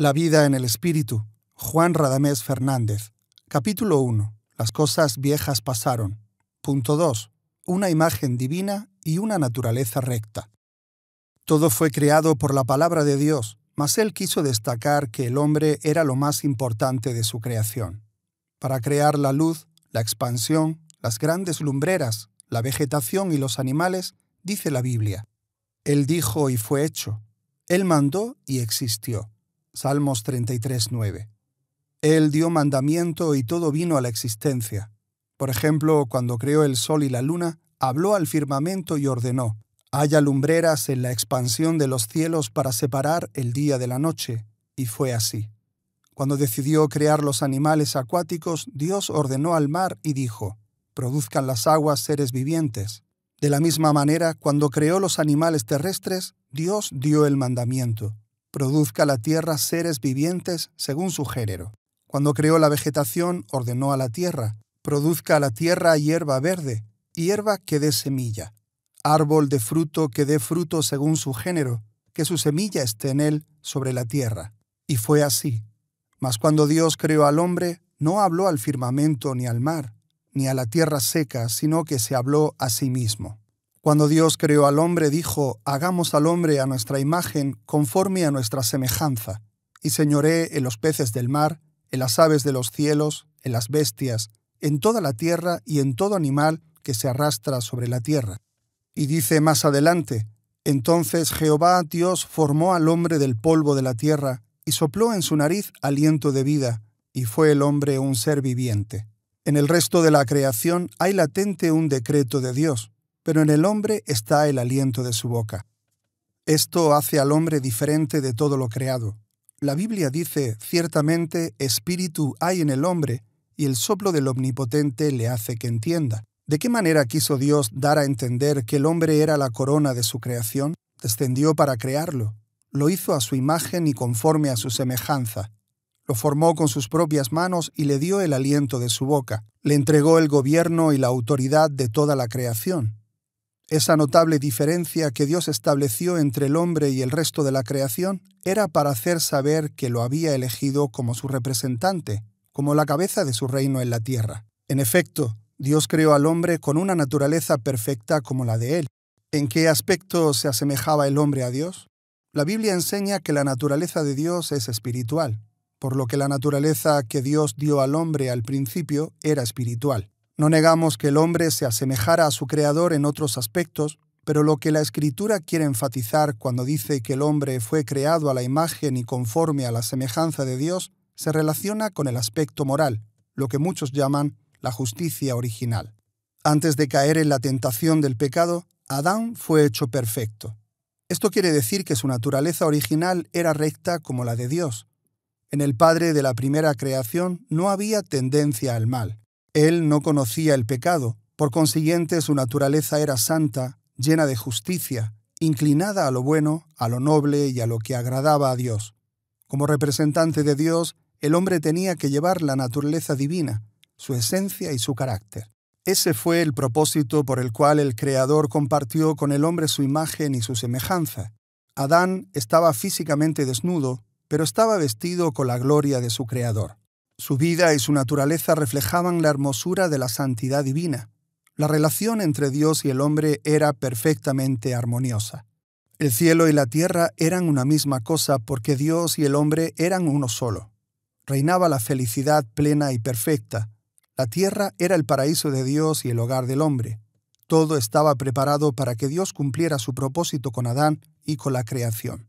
La vida en el espíritu. Juan Radamés Fernández. Capítulo 1. Las cosas viejas pasaron. Punto 2. Una imagen divina y una naturaleza recta. Todo fue creado por la palabra de Dios, mas él quiso destacar que el hombre era lo más importante de su creación. Para crear la luz, la expansión, las grandes lumbreras, la vegetación y los animales, dice la Biblia. Él dijo y fue hecho. Él mandó y existió. Salmos 33.9. Él dio mandamiento y todo vino a la existencia. Por ejemplo, cuando creó el sol y la luna, habló al firmamento y ordenó, haya lumbreras en la expansión de los cielos para separar el día de la noche, y fue así. Cuando decidió crear los animales acuáticos, Dios ordenó al mar y dijo, produzcan las aguas seres vivientes. De la misma manera, cuando creó los animales terrestres, Dios dio el mandamiento, produzca la tierra seres vivientes según su género. Cuando creó la vegetación, ordenó a la tierra, produzca a la tierra hierba verde, hierba que dé semilla, árbol de fruto que dé fruto según su género, que su semilla esté en él sobre la tierra. Y fue así. Mas cuando Dios creó al hombre, no habló al firmamento ni al mar, ni a la tierra seca, sino que se habló a sí mismo. Cuando Dios creó al hombre, dijo, hagamos al hombre a nuestra imagen, conforme a nuestra semejanza, y señoré en los peces del mar, en las aves de los cielos, en las bestias, en toda la tierra y en todo animal que se arrastra sobre la tierra. Y dice más adelante, Entonces Jehová Dios formó al hombre del polvo de la tierra, y sopló en su nariz aliento de vida, y fue el hombre un ser viviente. En el resto de la creación hay latente un decreto de Dios pero en el hombre está el aliento de su boca. Esto hace al hombre diferente de todo lo creado. La Biblia dice, ciertamente, espíritu hay en el hombre, y el soplo del Omnipotente le hace que entienda. ¿De qué manera quiso Dios dar a entender que el hombre era la corona de su creación? Descendió para crearlo. Lo hizo a su imagen y conforme a su semejanza. Lo formó con sus propias manos y le dio el aliento de su boca. Le entregó el gobierno y la autoridad de toda la creación. Esa notable diferencia que Dios estableció entre el hombre y el resto de la creación era para hacer saber que lo había elegido como su representante, como la cabeza de su reino en la tierra. En efecto, Dios creó al hombre con una naturaleza perfecta como la de él. ¿En qué aspecto se asemejaba el hombre a Dios? La Biblia enseña que la naturaleza de Dios es espiritual, por lo que la naturaleza que Dios dio al hombre al principio era espiritual. No negamos que el hombre se asemejara a su creador en otros aspectos, pero lo que la escritura quiere enfatizar cuando dice que el hombre fue creado a la imagen y conforme a la semejanza de Dios se relaciona con el aspecto moral, lo que muchos llaman la justicia original. Antes de caer en la tentación del pecado, Adán fue hecho perfecto. Esto quiere decir que su naturaleza original era recta como la de Dios. En el padre de la primera creación no había tendencia al mal. Él no conocía el pecado, por consiguiente su naturaleza era santa, llena de justicia, inclinada a lo bueno, a lo noble y a lo que agradaba a Dios. Como representante de Dios, el hombre tenía que llevar la naturaleza divina, su esencia y su carácter. Ese fue el propósito por el cual el Creador compartió con el hombre su imagen y su semejanza. Adán estaba físicamente desnudo, pero estaba vestido con la gloria de su Creador. Su vida y su naturaleza reflejaban la hermosura de la santidad divina. La relación entre Dios y el hombre era perfectamente armoniosa. El cielo y la tierra eran una misma cosa porque Dios y el hombre eran uno solo. Reinaba la felicidad plena y perfecta. La tierra era el paraíso de Dios y el hogar del hombre. Todo estaba preparado para que Dios cumpliera su propósito con Adán y con la creación.